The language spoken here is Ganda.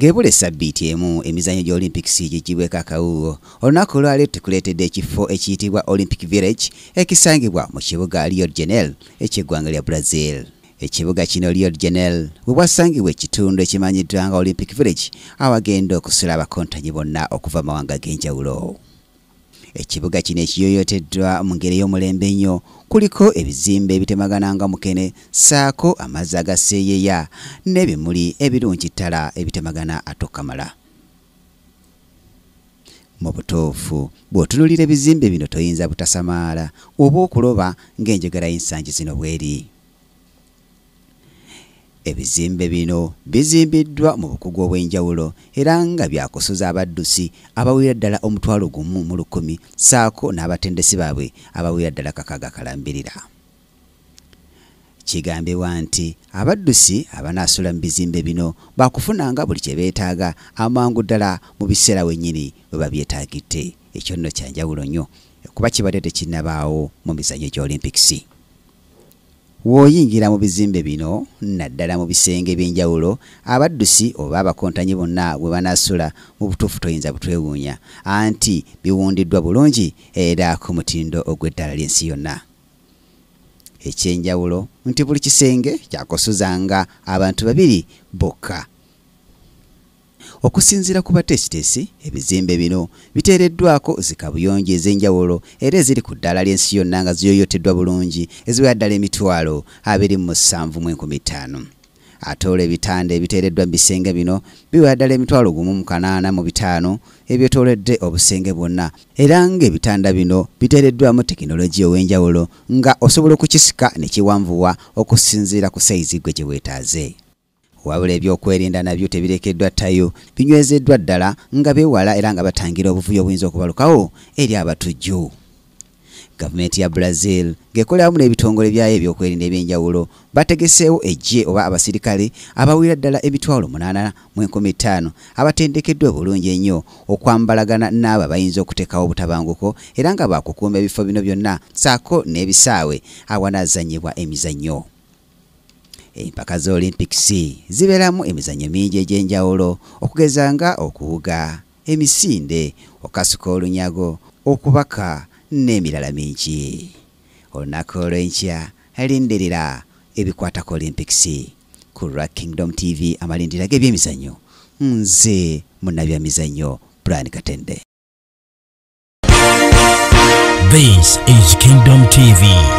ngebula esabbiiti emu emizanyo gya olympics gyegiweeka akawuwo olunaku olwali tukuleetedde ekifo ekiyitibwa olympic village ekisangibwa mu kibuga rio de janeiro ekyeggwanga lya brazil ekibuga kino rio de janeiro we bwasangibwa ekitundu ekimanyiddwa nga olympic village abagenda okusula abakontanyi bonna okuva mawanga g'enjawulo ekibuga kino ekiyoyoteddwa mu ngeri y'omulembe ennyo kuliko ebizimbe ebitemagana nga mukene ssaako amazzi agaseeyeya n'ebimuli ebirungi ttala ebitemagana atokamala mu butuufu bw'otunulira ebizimbe bino toyinza butasamaala oba okuloba ng'enjegera y'ensangi zino bweri ebizimbe bino bizimbiddwa mu bukugu obw'enjawulo era nga byakusuza abaddusi abawera ddala omutwalo gumu mu lukumi ssaako n'abatendesi baabwe abawera ddala kakaga kalambirira kigambibwa nti abaddusi abanaasula mu bizimbe bino bakufunanga buli kye beetaaga amangu ddala mu biseera wennyini bwe babyetaagidde ekyo nno kyanjawulo nnyo okuba kibadde tekinnabaawo mu mizanyo gy'olympikisi woyingira mu bizimbe bino naddala mu bisenge ebyenjawulo abaddusi oba abakontanyi bonna bwe banasula mu butuufu toyinza butwewuunya anti biwundiddwa bulungi era ku mutindo ogw'eddala ly'ensi yonna ekyenjawulo nti buli kisenge kyakosozanga abantu babiri bokka okusinziira ku bateesiteesi ebizimbe bino biteereddwako zikabuyonjo ez'enjawulo era eziri ku ddaala ly'ensi yonna nga ziyoyoteddwa bulungi eziwera ddala emitwalo 275 ate olwo ebitanda ebiteereddwa mu bisenge bino biwera ddala emitwalo 185 ebyetoledde obusenge bwonna era ng'ebitanda bino biteereddwamu tekinologiya ow'enjawulo nga osobola okukisika ne kiwanvuwa okusinziira ku sayizi gwe gye weetaaze wabula ebyokwerinda nabyo tebirekeddwa ttayo binywezeddwa ddala nga beewala era nga batangira obuvuyo obuyinza okubalukawo eri abatujju gavumenti ya brazil ngekoleramu n'ebitongole byayo ebyokwerinda ebyenjawulo bategeseewo ejje oba abasirikale abawira ddala emitwalo 85 abatendekeddwa obulungi ennyo okwambalagana n'abo abayinza okuteekawo obutabanguko era nga bakukuuma ebifo bino byonna saako n'ebisaawe awanazanyibwa emizannyo empaka za olympics zibeeramu emizannyo mingi egy'enjawulo okugeza nga okuwuga emisinde okasuka olunyago okubaka n'emirala mingi olunaku olw'enkya lindirira ebikwata ku olympics ku lwa kingdom tv amalindira g'ebyemizannyo nze munnabyamizannyo bran katende This is Kingdom TV.